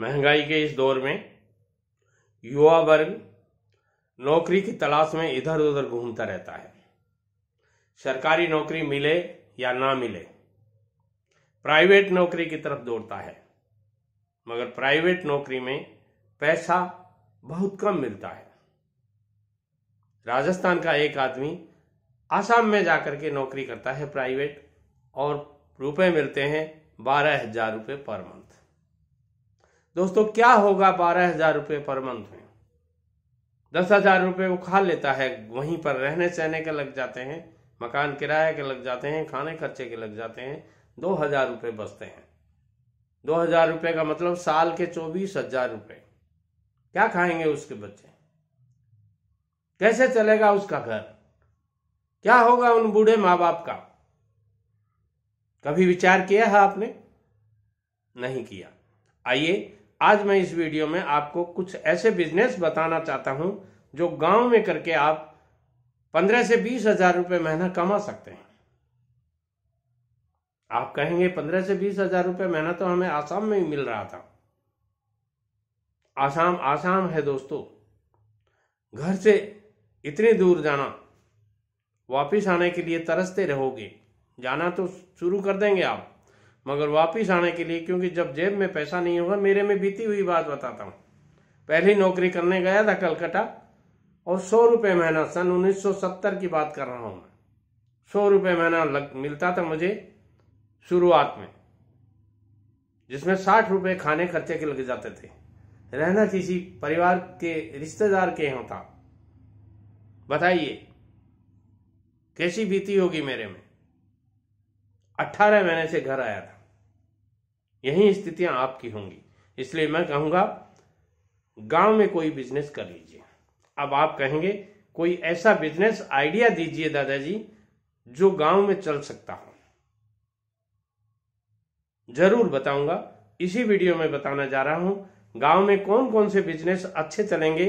महंगाई के इस दौर में युवा वर्ग नौकरी की तलाश में इधर उधर घूमता रहता है सरकारी नौकरी मिले या ना मिले प्राइवेट नौकरी की तरफ दौड़ता है मगर प्राइवेट नौकरी में पैसा बहुत कम मिलता है राजस्थान का एक आदमी आसाम में जाकर के नौकरी करता है प्राइवेट और रुपए मिलते हैं बारह हजार रुपये पर मंथ दोस्तों क्या होगा बारह हजार रुपये पर मंथ में दस हजार रुपये वो खा लेता है वहीं पर रहने सहने के लग जाते हैं मकान किराए के लग जाते हैं खाने खर्चे के लग जाते हैं दो हजार रुपये बचते हैं दो हजार रुपये का मतलब साल के चौबीस हजार रुपये क्या खाएंगे उसके बच्चे कैसे चलेगा उसका घर क्या होगा उन बूढ़े माँ बाप का कभी विचार किया है आपने नहीं किया आइए आज मैं इस वीडियो में आपको कुछ ऐसे बिजनेस बताना चाहता हूं जो गांव में करके आप पंद्रह से बीस हजार रुपये महीना कमा सकते हैं आप कहेंगे पंद्रह से बीस हजार रुपये महीना तो हमें आसाम में ही मिल रहा था आसाम आसाम है दोस्तों घर से इतनी दूर जाना वापिस आने के लिए तरसते रहोगे जाना तो शुरू कर देंगे आप मगर वापिस आने के लिए क्योंकि जब जेब में पैसा नहीं होगा मेरे में बीती हुई बात बताता हूँ पहली नौकरी करने गया था कलकत्ता और सौ रुपये महीना सन 1970 की बात कर रहा हूँ मैं सौ रुपये महीना लग मिलता था मुझे शुरुआत में जिसमें साठ रुपये खाने खर्चे के लग जाते थे रहना किसी परिवार के रिश्तेदार के यहाँ था बताइए कैसी बीती होगी मेरे में अट्ठारह महीने से घर आया था यही स्थितियां आपकी होंगी इसलिए मैं कहूंगा गांव में कोई बिजनेस कर लीजिए अब आप कहेंगे कोई ऐसा बिजनेस आइडिया दीजिए दादाजी जो गांव में चल सकता हो जरूर बताऊंगा इसी वीडियो में बताना जा रहा हूं गांव में कौन कौन से बिजनेस अच्छे चलेंगे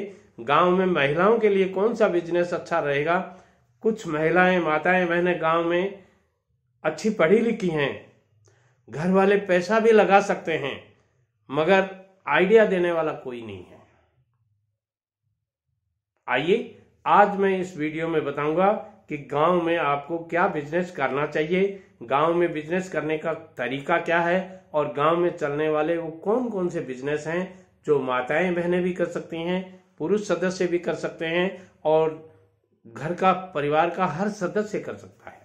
गांव में महिलाओं के लिए कौन सा बिजनेस अच्छा रहेगा कुछ महिलाएं माताएं बहने गांव में अच्छी पढ़ी लिखी हैं घर वाले पैसा भी लगा सकते हैं मगर आइडिया देने वाला कोई नहीं है आइए आज मैं इस वीडियो में बताऊंगा कि गांव में आपको क्या बिजनेस करना चाहिए गांव में बिजनेस करने का तरीका क्या है और गांव में चलने वाले वो कौन कौन से बिजनेस हैं जो माताएं बहनें भी कर सकती हैं पुरुष सदस्य भी कर सकते हैं और घर का परिवार का हर सदस्य कर सकता है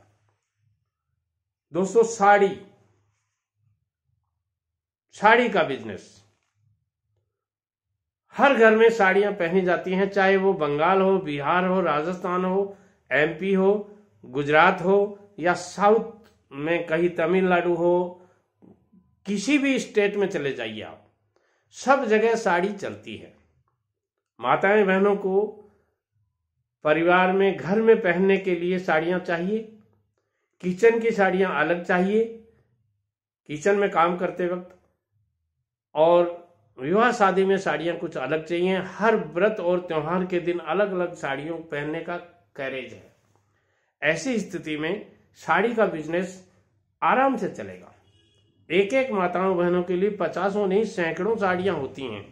दोस्तों साड़ी साड़ी का बिजनेस हर घर में साड़ियां पहनी जाती हैं चाहे वो बंगाल हो बिहार हो राजस्थान हो एमपी हो गुजरात हो या साउथ में कहीं तमिलनाडु हो किसी भी स्टेट में चले जाइए आप सब जगह साड़ी चलती है माताएं बहनों को परिवार में घर में पहनने के लिए साड़ियां चाहिए किचन की साड़ियां अलग चाहिए किचन में काम करते वक्त और विवाह शादी में साड़ियां कुछ अलग चाहिए हर व्रत और त्योहार के दिन अलग अलग साड़ियों पहनने का कैरेज है ऐसी स्थिति में साड़ी का बिजनेस आराम से चलेगा एक एक माताओं बहनों के लिए पचासों नहीं सैकड़ों साड़ियां होती हैं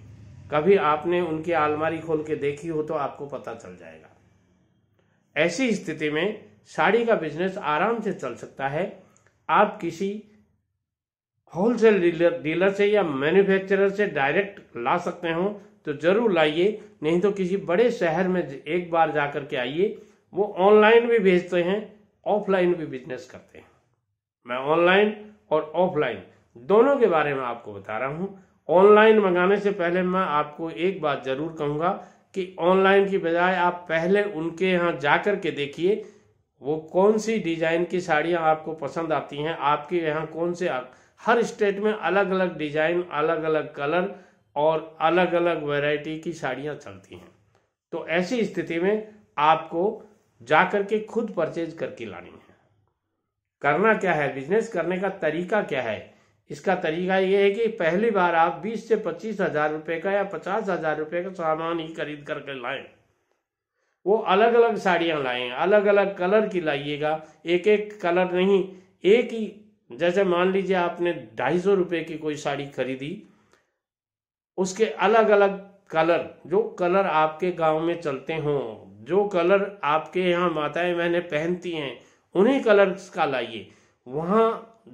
कभी आपने उनकी आलमारी खोल के देखी हो तो आपको पता चल जाएगा ऐसी स्थिति में साड़ी का बिजनेस आराम से चल सकता है आप किसी होलसेल डीलर डीलर से या मैन्युफैक्चरर से डायरेक्ट ला सकते हो तो जरूर लाइए नहीं तो किसी बड़े शहर में एक बार जा कर के आइए वो ऑनलाइन भी भेजते हैं ऑफलाइन भी बिजनेस करते हैं मैं ऑनलाइन और ऑफलाइन दोनों के बारे में आपको बता रहा हूँ ऑनलाइन मंगाने से पहले मैं आपको एक बात जरूर कहूँगा कि ऑनलाइन की बजाय आप पहले उनके यहाँ जा के देखिए वो कौन सी डिजाइन की साड़ियां आपको पसंद आती हैं आपके यहाँ कौन से हर स्टेट में अलग अलग डिजाइन अलग अलग कलर और अलग अलग वैरायटी की साड़ियां चलती हैं तो ऐसी स्थिति में आपको जाकर के खुद परचेज करके लानी है करना क्या है बिजनेस करने का तरीका क्या है इसका तरीका ये है कि पहली बार आप 20 से पच्चीस हजार रुपए का या पचास हजार रुपए का सामान ही खरीद करके लाएं वो अलग अलग साड़ियां लाए अलग अलग कलर की लाइएगा एक एक कलर नहीं एक ही जैसे मान लीजिए आपने ढाई सौ रुपए की कोई साड़ी खरीदी उसके अलग अलग कलर जो कलर आपके गांव में चलते हों जो कलर आपके यहाँ माताएं बहने पहनती हैं उन्हीं कलर्स का लाइए वहाँ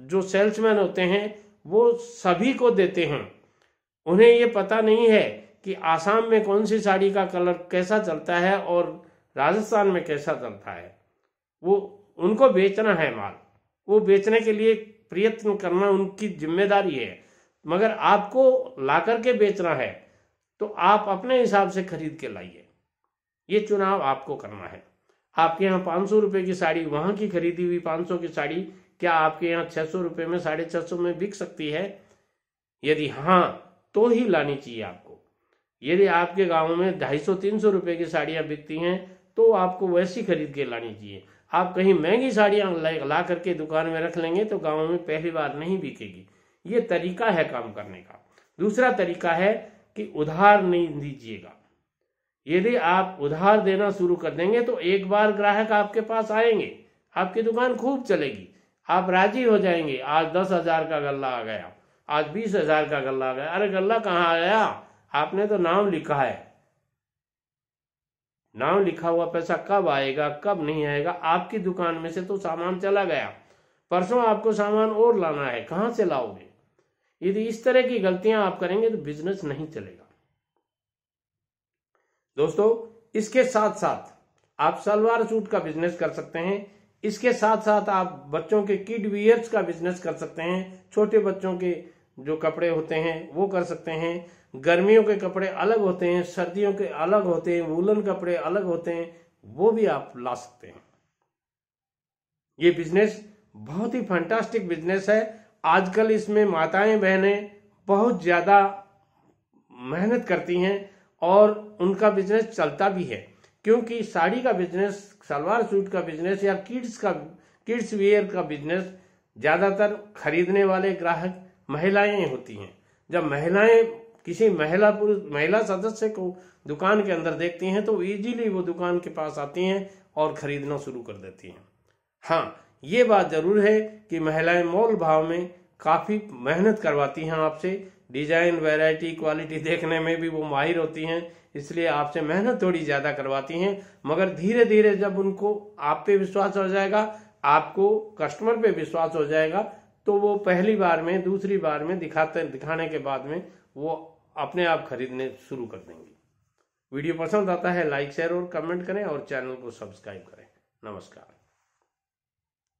जो सेल्समैन होते हैं वो सभी को देते हैं उन्हें ये पता नहीं है कि आसाम में कौन सी साड़ी का कलर कैसा चलता है और राजस्थान में कैसा चलता है वो उनको बेचना है माल वो बेचने के लिए प्रयत्न करना उनकी जिम्मेदारी है मगर आपको ला करके बेचना है तो आप अपने हिसाब से खरीद के लाइए ये चुनाव आपको करना है आपके यहाँ पाँच सौ रुपये की साड़ी वहाँ की खरीदी हुई पाँच सौ की साड़ी क्या आपके यहाँ छः सौ रुपये में साढ़े छः सौ में बिक सकती है यदि हाँ तो ही लानी चाहिए आपको यदि आपके गाँव में ढाई सौ तीन सौ रुपये की साड़ियाँ बिकती हैं तो आपको वैसी खरीद के लानी चाहिए आप कहीं महंगी साड़ियाँ ला करके दुकान में रख लेंगे तो गाँव में पहली बार नहीं बिकेगी ये तरीका है काम करने का दूसरा तरीका है कि उधार नहीं दीजिएगा यदि आप उधार देना शुरू कर देंगे तो एक बार ग्राहक आपके पास आएंगे आपकी दुकान खूब चलेगी आप राजी हो जाएंगे आज दस हजार का गला आ गया आज बीस हजार का गला आ गया अरे गला कहाँ आ गया आपने तो नाम लिखा है नाम लिखा हुआ पैसा कब आएगा कब नहीं आएगा आपकी दुकान में से तो सामान चला गया परसों आपको सामान और लाना है कहां से लाओगे यदि इस तरह की गलतियां आप करेंगे तो बिजनेस नहीं चलेगा दोस्तों इसके साथ साथ आप सलवार सूट का बिजनेस कर सकते हैं इसके साथ साथ आप बच्चों के किड वियर्स का बिजनेस कर सकते हैं छोटे बच्चों के जो कपड़े होते हैं वो कर सकते हैं गर्मियों के कपड़े अलग होते हैं सर्दियों के अलग होते हैं वूलन कपड़े अलग होते हैं वो भी आप ला सकते हैं ये बिजनेस बहुत ही फंटास्टिक बिजनेस है आजकल इसमें माताएं बहनें बहुत ज़्यादा मेहनत करती हैं और उनका बिजनेस चलता भी है क्योंकि साड़ी का बिजनेस सलवार सूट का बिजनेस या किड्स का किड्स वेयर का बिजनेस ज़्यादातर खरीदने वाले ग्राहक महिलाएं होती हैं जब महिलाएं किसी महिला पुरुष महिला सदस्य को दुकान के अंदर देखती हैं तो इजीली वो दुकान के पास आती हैं और खरीदना शुरू कर देती हैं हाँ ये बात जरूर है कि महिलाएं मोल भाव में काफ़ी मेहनत करवाती हैं आपसे डिजाइन वैरायटी क्वालिटी देखने में भी वो माहिर होती हैं इसलिए आपसे मेहनत थोड़ी ज़्यादा करवाती हैं मगर धीरे धीरे जब उनको आप पे विश्वास हो जाएगा आपको कस्टमर पे विश्वास हो जाएगा तो वो पहली बार में दूसरी बार में दिखाते दिखाने के बाद में वो अपने आप खरीदने शुरू कर देंगे वीडियो पसंद आता है लाइक शेयर और कमेंट करें और चैनल को सब्सक्राइब करें नमस्कार